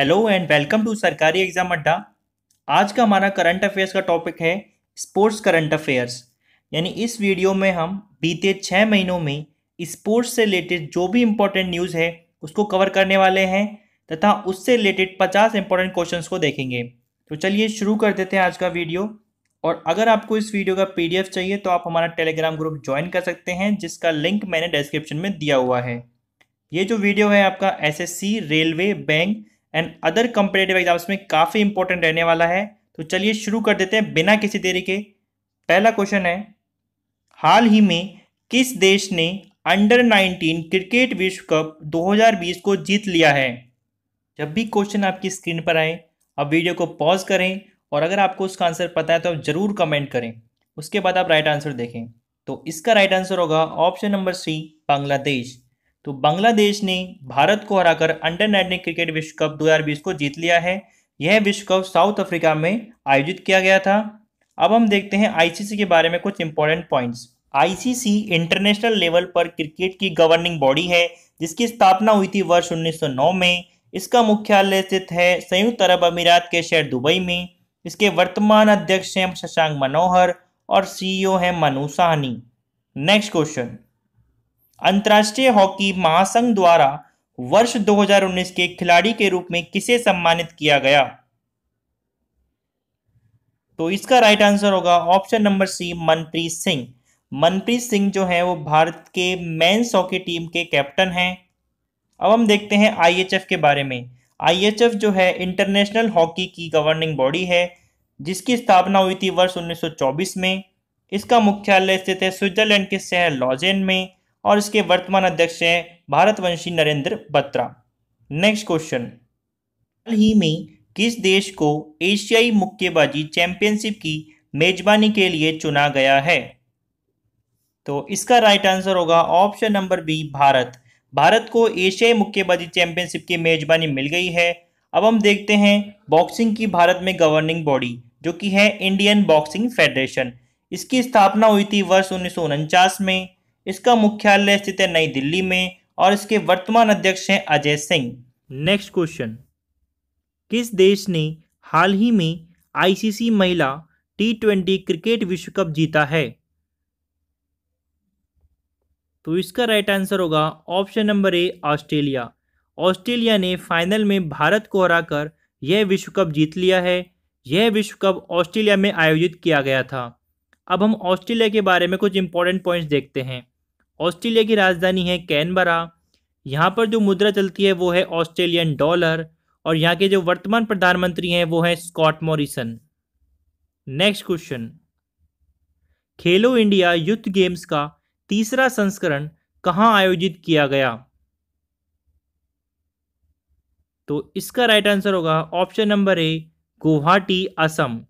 Hello and welcome to Sarkari exam Adda आज का हमारा करंट अफेयर्स का टॉपिक है स्पोर्ट्स करंट अफेयर्स यानी इस वीडियो में हम बीते छः महीनों में स्पोर्ट्स से रिलेटेड जो भी इम्पोर्टेंट न्यूज़ है उसको कवर करने वाले हैं तथा उससे रिलेटेड पचास इंपॉर्टेंट क्वेश्चन को देखेंगे तो चलिए शुरू कर देते हैं आज का वीडियो और अगर आपको इस वीडियो का पी चाहिए तो आप हमारा टेलीग्राम ग्रुप ज्वाइन कर सकते हैं जिसका लिंक मैंने डिस्क्रिप्शन में दिया हुआ है ये जो वीडियो है आपका as railway bank and other competitive exams में काफ़ी इंपॉर्टेंट रहने वाला है तो चलिए शुरू कर देते हैं बिना किसी देरी के पहला क्वेश्चन है हाल ही में किस देश ने अंडर 19 क्रिकेट विश्व कप 2020 को जीत लिया है जब भी क्वेश्चन आपकी स्क्रीन पर आए आप वीडियो को पॉज करें और अगर आपको उसका आंसर पता है तो आप ज़रूर कमेंट करें उसके बाद आप राइट आंसर देखें तो इसका राइट आंसर होगा ऑप्शन नंबर सी बांग्लादेश तो बांग्लादेश ने भारत को हराकर अंडर नाइनटीन क्रिकेट विश्व कप 2020 को जीत लिया है यह विश्व कप साउथ अफ्रीका में आयोजित किया गया था अब हम देखते हैं आईसीसी के बारे में कुछ important points ICC international level पर क्रिकेट की गवर्निंग बॉडी है जिसकी स्थापना हुई थी वर्ष 1909 में इसका मुख्यालय स्थित है संयुक्त अरब अमीरात के शहर दुबई में इसके वर्तमान अध्यक्ष हैं शशांक मनोहर और सीईओ e हैं मनु साहनी नेक्स्ट क्वेश्चन अंतर्राष्ट्रीय हॉकी महासंघ द्वारा वर्ष 2019 के खिलाड़ी के रूप में किसे सम्मानित किया गया तो इसका राइट आंसर होगा option number C Manpreet Singh Manpreet Singh जो है वो भारत के मैं हॉकी टीम के कैप्टन हैं अब हम देखते हैं आईएचएफ के बारे में आईएचएफ जो है इंटरनेशनल हॉकी की गवर्निंग बॉडी है जिसकी स्थापना हुई थी वर्ष 1924 में इसका मुख्यालय स्थित है स्विट्जरलैंड के शहर लॉजेन में और इसके वर्तमान अध्यक्ष हैं भारतवंशी नरेंद्र बत्रा नेक्स्ट क्वेश्चन हाल ही में किस देश को एशियाई मुक्केबाजी चैंपियनशिप की मेजबानी के लिए चुना गया है तो इसका राइट आंसर होगा option number B Bharat Bharat को एशियाई मुक्केबाजी चैंपियनशिप की मेजबानी मिल गई है अब हम देखते हैं बॉक्सिंग की भारत में गवर्निंग बॉडी जो कि है इंडियन बॉक्सिंग फेडरेशन इसकी स्थापना हुई थी वर्ष उन्नीस में इसका मुख्यालय स्थित है नई दिल्ली में और इसके वर्तमान अध्यक्ष हैं अजय सिंह नेक्स्ट क्वेश्चन किस देश ने हाल ही में आईसीसी महिला टी ट्वेंटी क्रिकेट विश्व कप जीता है तो इसका राइट आंसर होगा option number A Australia Australia ने फाइनल में भारत को हराकर यह विश्व कप जीत लिया है यह विश्व कप ऑस्ट्रेलिया में आयोजित किया गया था अब हम ऑस्ट्रेलिया के बारे में कुछ इंपॉर्टेंट पॉइंट्स देखते हैं ऑस्ट्रेलिया की राजधानी है कैनबरा यहाँ पर जो मुद्रा चलती है वो है ऑस्ट्रेलियन डॉलर और यहाँ के जो वर्तमान प्रधानमंत्री हैं वो हैं Scott Morrison next question Khelo India youth games का तीसरा संस्करण कहाँ आयोजित किया गया तो इसका राइट आंसर होगा option number A Guwahati Assam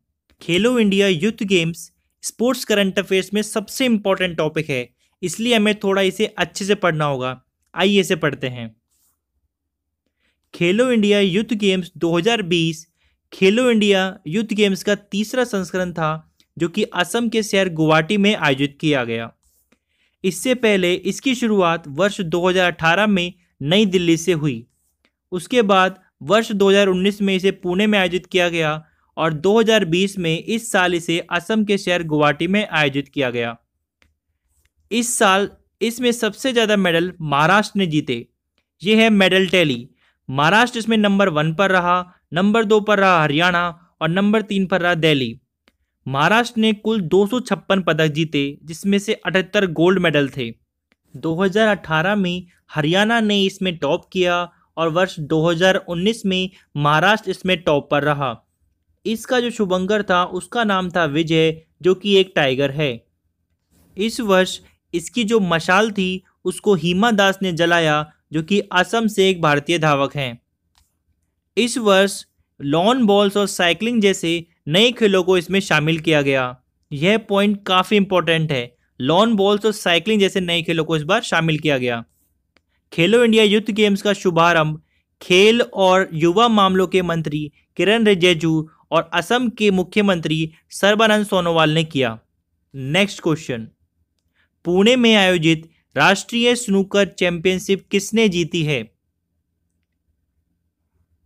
Khelo India youth games sports current affairs में सबसे इंपॉर्टेंट टॉपिक है इसलिए हमें थोड़ा इसे अच्छे से पढ़ना होगा आइए इसे पढ़ते हैं खेलो इंडिया यूथ गेम्स 2020 खेलो इंडिया यूथ गेम्स का तीसरा संस्करण था जो कि असम के शहर गुवाहाटी में आयोजित किया गया इससे पहले इसकी शुरुआत वर्ष 2018 में नई दिल्ली से हुई उसके बाद वर्ष 2019 में इसे पुणे में आयोजित किया गया और 2020 में इस साल इसे असम के शहर गुवाहाटी में आयोजित किया गया इस साल इसमें सबसे ज़्यादा मेडल महाराष्ट्र ने जीते ये है मेडल टैली महाराष्ट्र इसमें नंबर वन पर रहा नंबर दो पर रहा हरियाणा और नंबर तीन पर रहा दिल्ली महाराष्ट्र ने कुल दो पदक जीते जिसमें से अठहत्तर गोल्ड मेडल थे 2018 में हरियाणा ने इसमें टॉप किया और वर्ष 2019 में महाराष्ट्र इसमें टॉप पर रहा इसका जो शुभंकर था उसका नाम था विजय जो कि एक टाइगर है इस वर्ष इसकी जो मशाल थी उसको हीमा दास ने जलाया जो कि असम से एक भारतीय धावक हैं इस वर्ष लॉन बॉल्स और साइकिलिंग जैसे नए खेलों को इसमें शामिल किया गया यह पॉइंट काफ़ी इंपॉर्टेंट है लॉन बॉल्स और साइकिलिंग जैसे नए खेलों को इस बार शामिल किया गया खेलो इंडिया यूथ गेम्स का शुभारंभ खेल और युवा मामलों के मंत्री किरण रिजेजू और असम के मुख्यमंत्री सर्बानंद सोनोवाल ने किया नेक्स्ट क्वेश्चन पुणे में आयोजित राष्ट्रीय स्नूकर चैंपियनशिप किसने जीती है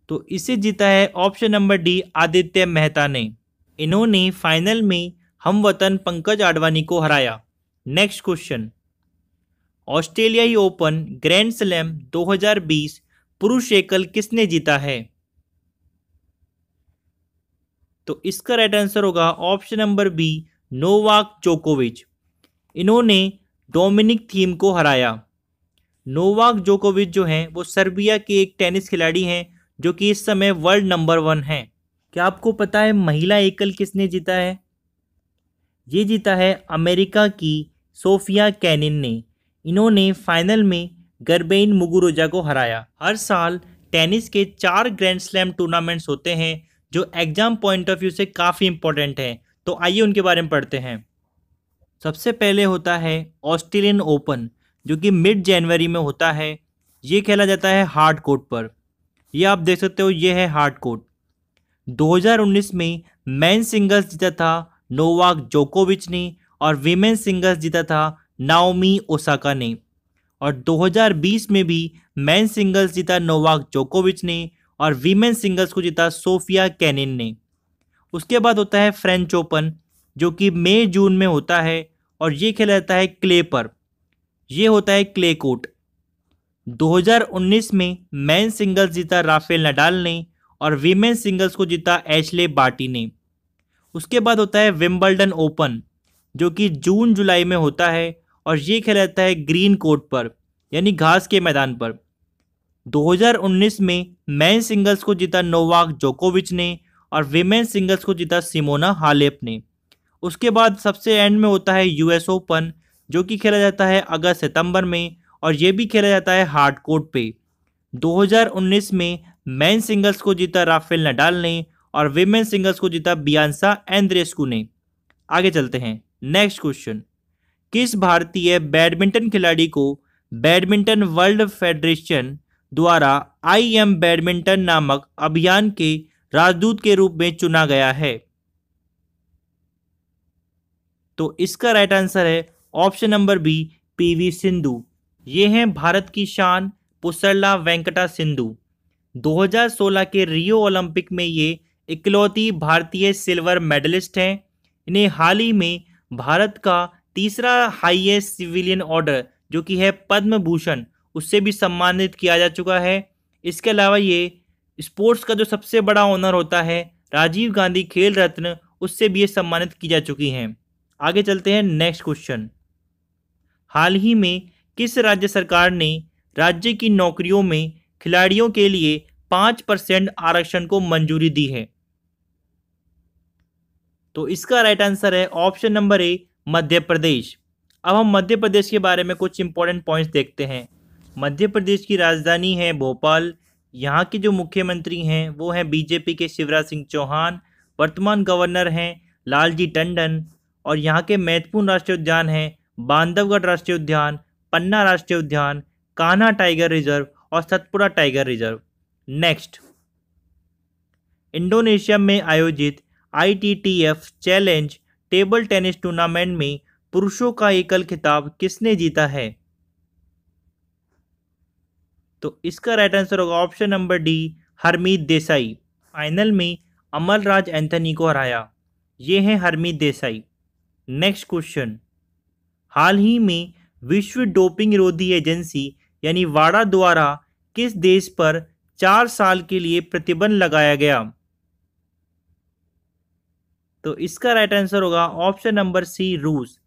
तो इसे जीता है option number D Aditya Mehta ने इन्होंने फाइनल में हम वतन पंकज आडवाणी को हराया नेक्स्ट क्वेश्चन ऑस्ट्रेलियाई ओपन ग्रैंड स्लैम 2020 पुरुष एकल किसने जीता है तो इसका राइट आंसर होगा ऑप्शन नंबर बी नोवाक चोकोविच इन्होंने डोमिनिक थीम को हराया नोवाक जोकोविच जो हैं वो सर्बिया के एक टेनिस खिलाड़ी हैं जो कि इस समय वर्ल्ड नंबर वन हैं क्या आपको पता है महिला एकल किसने जीता है ये जीता है अमेरिका की सोफिया कैनिन ने इन्होंने फाइनल में गर्बेन मुगुरोजा को हराया हर साल टेनिस के चार ग्रैंड स्लैम टूर्नामेंट्स होते हैं जो एग्ज़ाम पॉइंट ऑफ व्यू से काफ़ी इंपॉर्टेंट हैं तो आइए उनके बारे में पढ़ते हैं सबसे पहले होता है ऑस्ट्रेलियन ओपन जो कि मिड जनवरी में होता है ये खेला जाता है हार्ड कोर्ट पर ये आप देख सकते हो ये है हार्ड कोर्ट 2019 में मैन सिंगल्स जीता था नोवाक जोकोविच ने और वीमेन सिंगल्स जीता था नाओमी ओसाका ने और 2020 में भी मैन सिंगल्स जीता नोवाक जोकोविच ने और वीमेन सिंगल्स को जीता सोफिया कैनिन ने उसके बाद होता है फ्रेंच ओपन जो कि मई जून में होता है और ये खेला जाता है क्ले पर ये होता है क्ले कोर्ट 2019 में मैन सिंगल्स जीता राफेल नडाल ने और वीमेन सिंगल्स को जीता एशले बाटी ने उसके बाद होता है विम्बलडन ओपन जो कि जून जुलाई में होता है और ये खेला जाता है ग्रीन कोर्ट पर यानी घास के मैदान पर 2019 में मैन सिंगल्स को जीता नोवाक जोकोविच ने और विमेन सिंगल्स को जीता सिमोना हालेप ने उसके बाद सबसे एंड में होता है यूएस ओपन जो कि खेला जाता है अगस्त सितंबर में और ये भी खेला जाता है हार्ड कोर्ट पे 2019 में मैन सिंगल्स को जीता राफेल नडाल ने और विमेन सिंगल्स को जीता बियांसा एंद्रेस्कू ने आगे चलते हैं नेक्स्ट क्वेश्चन किस भारतीय बैडमिंटन खिलाड़ी को बैडमिंटन वर्ल्ड फेडरेशन द्वारा आई एम बैडमिंटन नामक अभियान के राजदूत के रूप में चुना गया है तो इसका राइट आंसर है option number B P V Sindhu ये हैं भारत की शान पुसरला वेंकटा सिंधु 2016 के रियो ओलंपिक में ये इकलौती भारतीय सिल्वर मेडलिस्ट हैं इन्हें हाल ही में भारत का तीसरा हाईएस्ट सिविलियन ऑर्डर जो कि है पद्म भूषण उससे भी सम्मानित किया जा चुका है इसके अलावा ये स्पोर्ट्स का जो सबसे बड़ा ऑनर होता है राजीव गांधी खेल रत्न उससे भी ये सम्मानित की जा चुकी हैं आगे चलते हैं नेक्स्ट क्वेश्चन हाल ही में किस राज्य सरकार ने राज्य की नौकरियों में खिलाड़ियों के लिए पांच परसेंट आरक्षण को मंजूरी दी है तो इसका राइट आंसर है option number A Madhya Pradesh अब हम मध्य प्रदेश के बारे में कुछ इंपॉर्टेंट पॉइंट्स देखते हैं मध्य प्रदेश की राजधानी है भोपाल यहाँ के जो मुख्यमंत्री हैं वो हैं बीजेपी के शिवराज सिंह चौहान वर्तमान गवर्नर हैं लालजी टंडन और यहाँ के महत्वपूर्ण राष्ट्रीय उद्यान हैं बांधवगढ़ राष्ट्रीय उद्यान पन्ना राष्ट्रीय उद्यान कान्हा टाइगर रिजर्व और Satpura tiger reserve next Indonesia में आयोजित ITTF challenge table tennis tournament में पुरुषों का एकल खिताब किसने जीता है तो इसका राइट आंसर होगा option number D Harmeet Desai final में अमर राज एंथनी को हराया ये हैं हरमीत देसाई नेक्स्ट क्वेश्चन हाल ही में विश्व डोपिंग रोधी एजेंसी यानी वाड़ा द्वारा किस देश पर चार साल के लिए प्रतिबंध लगाया गया तो इसका राइट आंसर होगा ऑप्शन नंबर सी रूस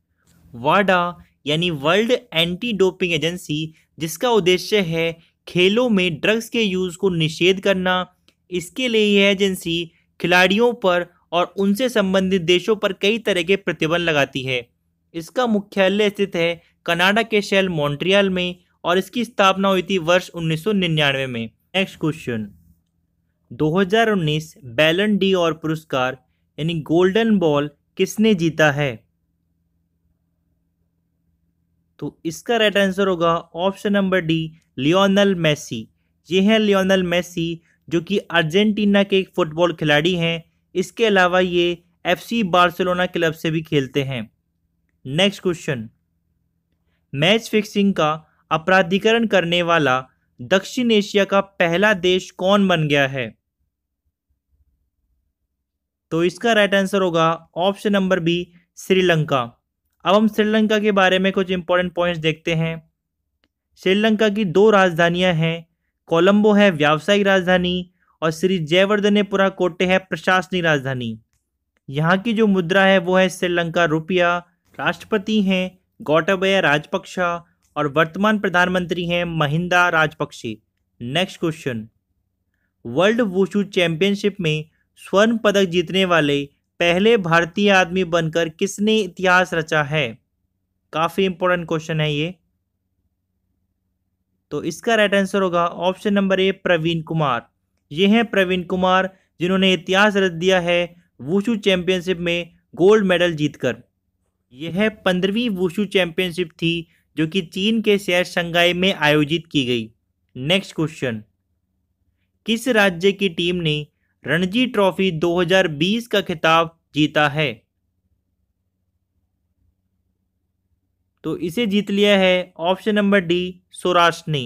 वाडा यानी वर्ल्ड एंटी डोपिंग एजेंसी जिसका उद्देश्य है खेलों में ड्रग्स के यूज़ को निषेध करना इसके लिए यह एजेंसी खिलाड़ियों पर और उनसे संबंधित देशों पर कई तरह के प्रतिबंध लगाती है इसका मुख्यालय स्थित है कनाडा के शहर मॉन्ट्रियल में और इसकी स्थापना हुई थी वर्ष 1999 में नेक्स्ट क्वेश्चन 2019 बैलन डी और पुरस्कार यानी गोल्डन बॉल किसने जीता है तो इसका राइट आंसर होगा option number D Lionel Messi ये हैं लियोनल मेसी जो कि अर्जेंटीना के एक फुटबॉल खिलाड़ी हैं इसके अलावा ये एफसी बार्सिलोना क्लब से भी खेलते हैं नेक्स्ट क्वेश्चन मैच फिक्सिंग का अपराधिकरण करने वाला दक्षिण एशिया का पहला देश कौन बन गया है तो इसका राइट आंसर होगा ऑप्शन नंबर बी श्रीलंका अब हम श्रीलंका के बारे में कुछ इंपॉर्टेंट पॉइंट्स देखते हैं श्रीलंका की दो राजधानियां हैं कोलंबो है व्यावसायिक राजधानी और श्री जयवर्धनेपुरा कोटे है प्रशासनिक राजधानी यहाँ की जो मुद्रा है वो है श्रीलंका रुपया राष्ट्रपति हैं गौटाबया राजपक्षा और वर्तमान प्रधानमंत्री हैं Mahinda Rajapaksa next question world wushu championship में स्वर्ण पदक जीतने वाले पहले भारतीय आदमी बनकर किसने इतिहास रचा है काफ़ी इंपॉर्टेंट क्वेश्चन है ये तो इसका राइट आंसर होगा option number A Praveen Kumar ये हैं प्रवीण कुमार जिन्होंने इतिहास रच दिया है वुशु चैंपियनशिप में गोल्ड मेडल जीतकर यह पंद्रहवीं वुशु चैंपियनशिप थी जो कि चीन के शहर शंघाई में आयोजित की गई नेक्स्ट क्वेश्चन किस राज्य की टीम ने रणजी ट्रॉफी 2020 का खिताब जीता है तो इसे जीत लिया है ऑप्शन नंबर डी सौराष्ट्र ने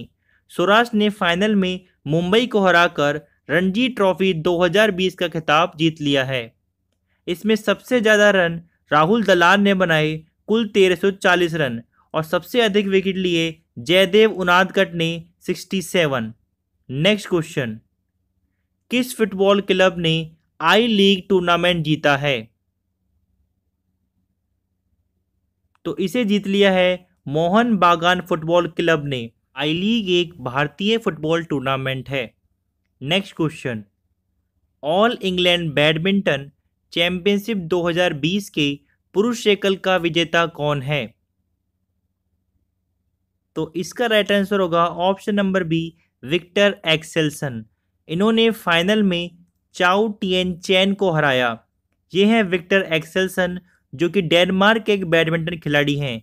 सौराष्ट्र ने फाइनल में मुंबई को हराकर रणजी ट्रॉफी 2020 का खिताब जीत लिया है इसमें सबसे ज़्यादा रन राहुल दलाल ने बनाए कुल 1340 रन और सबसे अधिक विकेट लिए जयदेव उनादकट ने 67। नेक्स्ट क्वेश्चन किस फुटबॉल क्लब ने आई लीग टूर्नामेंट जीता है तो इसे जीत लिया है मोहन बागान फुटबॉल क्लब ने आई लीग एक भारतीय फुटबॉल टूर्नामेंट है next question all England badminton championship 2020 के पुरुष एकल का विजेता कौन है तो इसका राइट आंसर होगा option number B Viktor Axelsen इन्होंने फाइनल में चाउ टीएन चैन को हराया ये हैं विक्टर एक्सेलसन जो कि डेनमार्क के एक बैडमिंटन खिलाड़ी हैं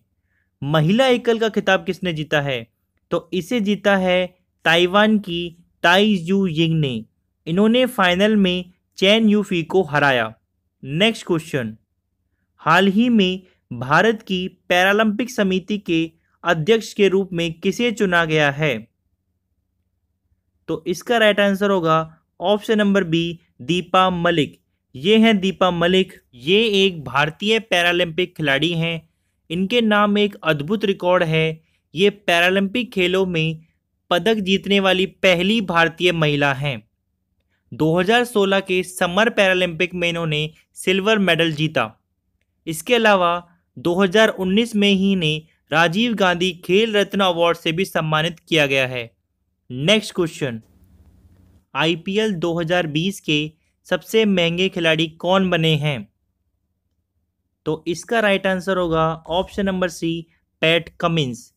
महिला एकल का खिताब किसने जीता है तो इसे जीता है ताइवान की ताई यू यिंग ने इन्होंने फाइनल में चैन यू फी को हराया नेक्स्ट क्वेश्चन हाल ही में भारत की पैरालंपिक समिति के अध्यक्ष के रूप में किसे चुना गया है तो इसका राइट आंसर होगा option number B Deepa Malik ये हैं दीपा मलिक ये एक भारतीय पैरालंपिक खिलाड़ी हैं इनके नाम एक अद्भुत रिकॉर्ड है ये पैरालंपिक खेलों में पदक जीतने वाली पहली भारतीय महिला हैं 2016 के समर पैरालंपिक में इन्होंने सिल्वर मेडल जीता इसके अलावा 2019 में ही इन्हें राजीव गांधी खेल रत्न अवार्ड से भी सम्मानित किया गया है नेक्स्ट क्वेश्चन आईपीएल 2020 के सबसे महंगे खिलाड़ी कौन बने हैं तो इसका राइट आंसर होगा option number C Pat Cummins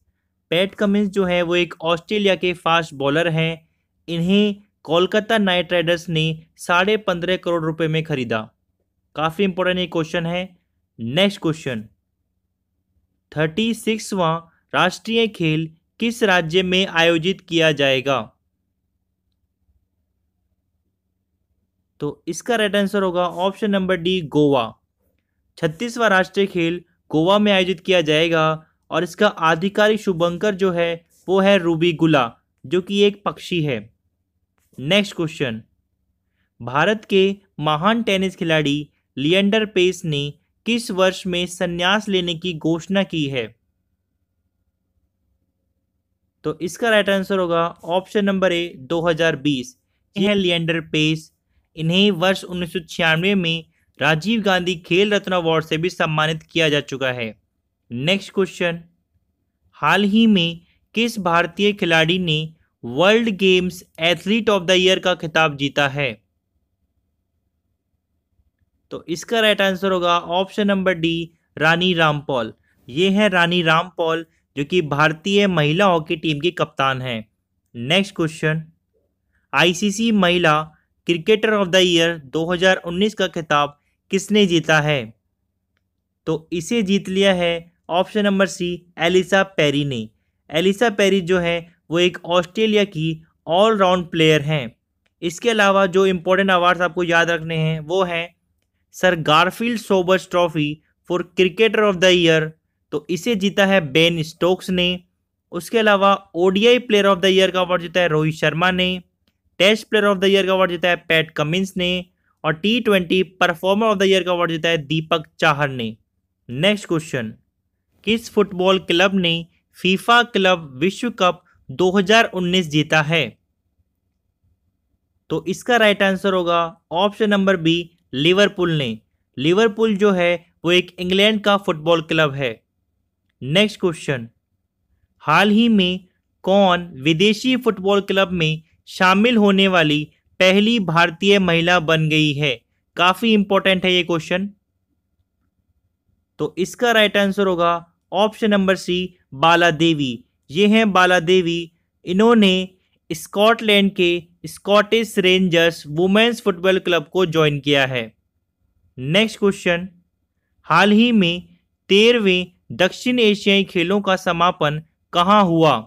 Pat Cummins जो है वो एक ऑस्ट्रेलिया के फास्ट बॉलर हैं इन्हें कोलकाता नाइट राइडर्स ने साढ़े पंद्रह करोड़ रुपए में खरीदा काफ़ी इंपॉर्टेंट ये क्वेश्चन है नेक्स्ट क्वेश्चन थर्टी सिक्सवां राष्ट्रीय खेल किस राज्य में आयोजित किया जाएगा तो इसका राइट आंसर होगा ऑप्शन नंबर डी गोवा छत्तीसवां राष्ट्रीय खेल गोवा में आयोजित किया जाएगा और इसका आधिकारिक शुभंकर जो है वो है रूबी गुला जो कि एक पक्षी है नेक्स्ट क्वेश्चन भारत के महान टेनिस खिलाड़ी लियंडर पेस ने किस वर्ष में संन्यास लेने की घोषणा की है तो इसका राइट आंसर होगा ऑप्शन नंबर ए 2020 है लियंडर पेस इन्हें वर्ष उन्नीस में राजीव गांधी खेल रत्न अवार्ड से भी सम्मानित किया जा चुका है नेक्स्ट क्वेश्चन हाल ही में किस भारतीय खिलाड़ी ने world games athlete of the year का खिताब जीता है तो इसका राइट आंसर होगा option number D Rani Rampal ये है रानी रामपॉल जो कि भारतीय महिला हॉकी टीम की कप्तान है नेक्स्ट क्वेश्चन आईसीसी महिला क्रिकेटर ऑफ द ईयर 2019 का खिताब किसने जीता है तो इसे जीत लिया है option number C Ellyse Perry ने एलिसा पेरी जो है वो एक ऑस्ट्रेलिया की ऑलराउंड प्लेयर हैं इसके अलावा जो इम्पोर्टेंट अवार्ड्स आपको याद रखने हैं वो हैं sir Garfield Sobers trophy for cricketer of the year तो इसे जीता है बेन स्टोक्स ने उसके अलावा ODI player of the year का अवार्ड जीता है रोहित शर्मा ने test player of the year का अवार्ड जीता है पैट कमिंस ने और T twenty performer of the year का अवार्ड जीता है दीपक चाहर ने नेक्स्ट क्वेश्चन किस फुटबॉल क्लब ने फीफा क्लब विश्व कप 2019 जीता है तो इसका राइट आंसर होगा ऑप्शन नंबर बी लिवरपूल ने लिवरपूल जो है वो एक इंग्लैंड का फुटबॉल क्लब है नेक्स्ट क्वेश्चन हाल ही में कौन विदेशी फुटबॉल क्लब में शामिल होने वाली पहली भारतीय महिला बन गई है काफ़ी इंपॉर्टेंट है ये क्वेश्चन तो इसका राइट आंसर होगा option number C Bala Devi ये हैं बाला देवी इन्होंने स्कॉटलैंड के Scottish Rangers women's football club को ज्वाइन किया है नेक्स्ट क्वेश्चन हाल ही में तेरहवें दक्षिण एशियाई खेलों का समापन कहाँ हुआ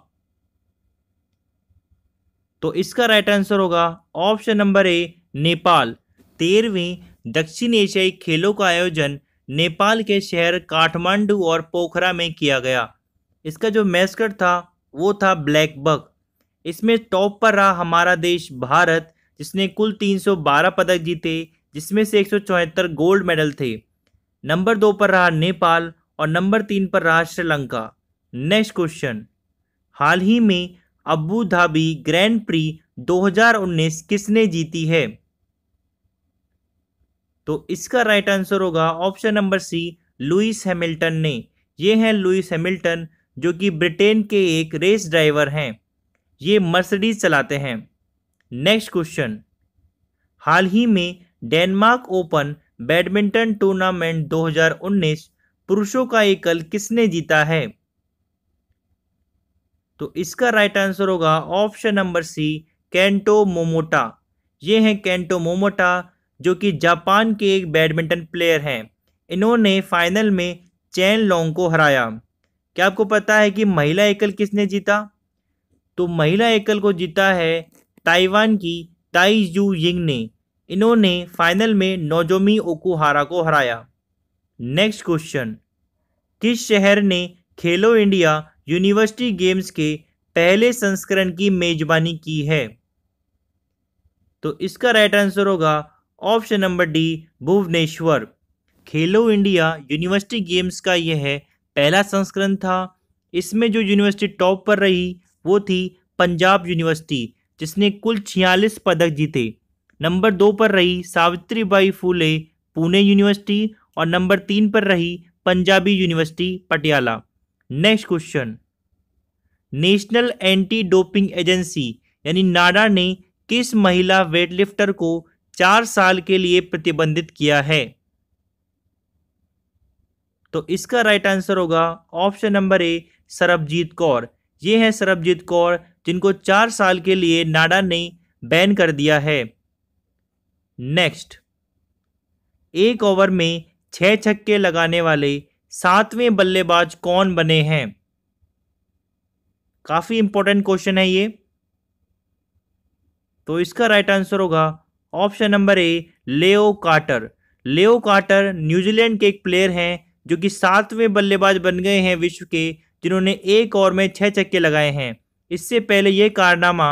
तो इसका राइट आंसर होगा ऑप्शन नंबर ए नेपाल तेरहवें दक्षिण एशियाई खेलों का आयोजन नेपाल के शहर काठमांडू और पोखरा में किया गया इसका जो मैस्कट था वो था ब्लैक बग इसमें टॉप पर रहा हमारा देश भारत जिसने कुल 312 पदक जीते जिसमें से एक गोल्ड मेडल थे नंबर दो पर रहा नेपाल और नंबर तीन पर रहा श्रीलंका नेक्स्ट क्वेश्चन हाल ही में अबू धाबी ग्रैंड प्री 2019 किसने जीती है तो इसका राइट आंसर होगा option number C Lewis Hamilton ने ये हैं लुइस हैमिल्टन जो कि ब्रिटेन के एक रेस ड्राइवर हैं ये मर्सिडीज चलाते हैं नेक्स्ट क्वेश्चन हाल ही में डेनमार्क ओपन बैडमिंटन टूर्नामेंट 2019 पुरुषों का एकल किसने जीता है तो इसका राइट आंसर होगा option number C Kento Momota ये हैं कैंटो मोमोटा जो कि जापान के एक बैडमिंटन प्लेयर हैं इन्होंने फाइनल में चैन लोंग को हराया क्या आपको पता है कि महिला एकल किसने जीता तो महिला एकल को जीता है ताइवान की ताई जू यिंग ने इन्होंने फाइनल में नोजोमी ओकुहारा को हराया नेक्स्ट क्वेश्चन किस शहर ने खेलो इंडिया यूनिवर्सिटी गेम्स के पहले संस्करण की मेजबानी की है तो इसका राइट आंसर होगा option number D Bhubaneswar Khelo India university games का यह पहला संस्करण था इसमें जो यूनिवर्सिटी टॉप पर रही वो थी पंजाब यूनिवर्सिटी जिसने कुल छियालीस पदक जीते नंबर दो पर रही सावित्री बाई फूले पुणे यूनिवर्सिटी और नंबर तीन पर रही Punjabi university Patiala next question national anti doping agency यानी नाडा ने किस महिला वेटलिफ्टर को चार साल के लिए प्रतिबंधित किया है तो इसका राइट आंसर होगा option number A Sarabjeet Kaur ये है सरबजीत कौर जिनको चार साल के लिए नाडा ने बैन कर दिया है नेक्स्ट एक ओवर में छह छक्के लगाने वाले सातवें बल्लेबाज कौन बने हैं काफ़ी इंपॉर्टेंट क्वेश्चन है ये तो इसका राइट आंसर होगा option number A Leo Carter लेओ कार्टर न्यूजीलैंड के एक प्लेयर हैं जो कि सातवें बल्लेबाज बन गए हैं विश्व के जिन्होंने एक ओवर में छः छक्के लगाए हैं इससे पहले यह कारनामा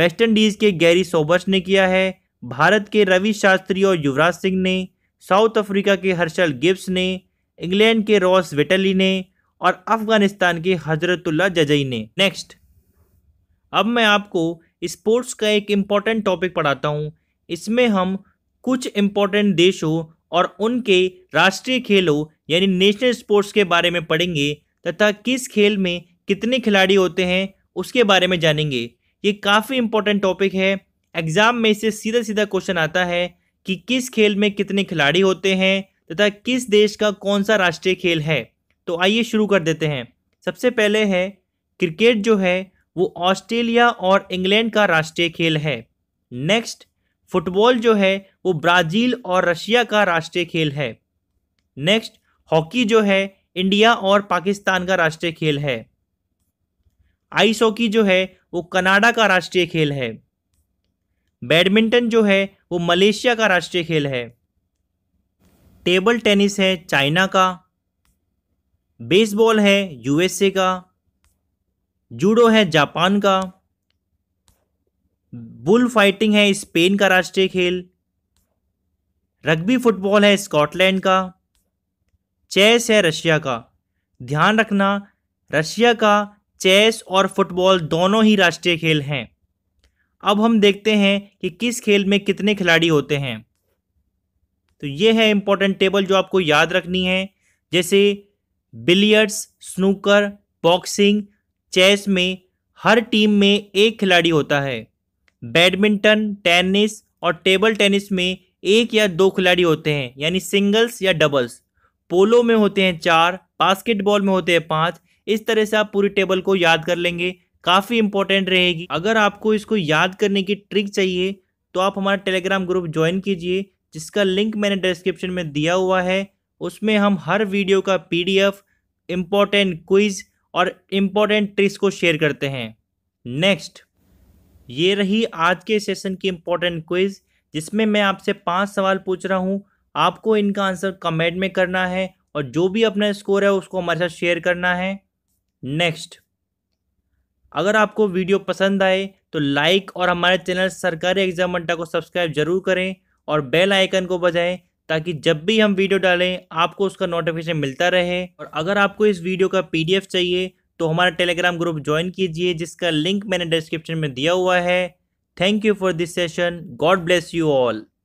वेस्टइंडीज़ के गैरी सोबर्स ने किया है भारत के रवि शास्त्री और युवराज सिंह ने साउथ अफ्रीका के हर्षल गिब्स ने इंग्लैंड के रॉस वेटली ने और अफगानिस्तान के हजरतुल्ला जजई ने नेक्स्ट अब मैं आपको स्पोर्ट्स का एक इम्पॉर्टेंट टॉपिक पढ़ाता हूँ इसमें हम कुछ इम्पॉर्टेंट देशों और उनके राष्ट्रीय खेलों यानी नेशनल स्पोर्ट्स के बारे में पढ़ेंगे तथा किस खेल में कितने खिलाड़ी होते हैं उसके बारे में जानेंगे ये काफ़ी इम्पोर्टेंट टॉपिक है एग्ज़ाम में इससे सीधा सीधा क्वेश्चन आता है कि किस खेल में कितने खिलाड़ी होते हैं तथा किस देश का कौन सा राष्ट्रीय खेल है तो आइए शुरू कर देते हैं सबसे पहले है क्रिकेट जो है वो ऑस्ट्रेलिया और इंग्लैंड का राष्ट्रीय खेल है नेक्स्ट फुटबॉल जो है वो ब्राज़ील और रशिया का राष्ट्रीय खेल है नेक्स्ट हॉकी जो है इंडिया और पाकिस्तान का राष्ट्रीय खेल है आइस हॉकी जो है वो कनाडा का राष्ट्रीय खेल है बैडमिंटन जो है वो मलेशिया का राष्ट्रीय खेल है टेबल टेनिस है चाइना का बेसबॉल है यूएसए का जूडो है जापान का बुल फाइटिंग है स्पेन का राष्ट्रीय खेल रग्बी फुटबॉल है स्कॉटलैंड का चेस है रशिया का ध्यान रखना रशिया का चेस और फुटबॉल दोनों ही राष्ट्रीय खेल हैं अब हम देखते हैं कि किस खेल में कितने खिलाड़ी होते हैं तो ये है इम्पोर्टेंट टेबल जो आपको याद रखनी है जैसे बिलियर्ड्स स्नूकर बॉक्सिंग चेस में हर टीम में एक खिलाड़ी होता है बैडमिंटन टेनिस और टेबल टेनिस में एक या दो खिलाड़ी होते हैं यानी सिंगल्स या डबल्स पोलो में होते हैं चार बास्केटबॉल में होते हैं पाँच इस तरह से आप पूरी टेबल को याद कर लेंगे काफ़ी इंपॉर्टेंट रहेगी अगर आपको इसको याद करने की ट्रिक चाहिए तो आप हमारा टेलीग्राम ग्रुप ज्वाइन कीजिए जिसका लिंक मैंने डिस्क्रिप्शन में दिया हुआ है उसमें हम हर वीडियो का पीडीएफ इम्पोर्टेंट क्विज़ और इम्पोर्टेंट ट्रिक्स को शेयर करते हैं नेक्स्ट ये रही आज के सेशन की इम्पोर्टेंट क्विज जिसमें मैं आपसे पांच सवाल पूछ रहा हूँ आपको इनका आंसर कमेंट में करना है और जो भी अपना स्कोर है उसको हमारे साथ शेयर करना है नेक्स्ट अगर आपको वीडियो पसंद आए तो लाइक और हमारे चैनल सरकारी एग्जाम अड्डा को सब्सक्राइब जरूर करें और बेल आइकन को बजाएं ताकि जब भी हम वीडियो डालें आपको उसका नोटिफिकेशन मिलता रहे और अगर आपको इस वीडियो का पीडीएफ चाहिए तो हमारा टेलीग्राम ग्रुप ज्वाइन कीजिए जिसका लिंक मैंने डिस्क्रिप्शन में दिया हुआ है thank you for this session God bless you all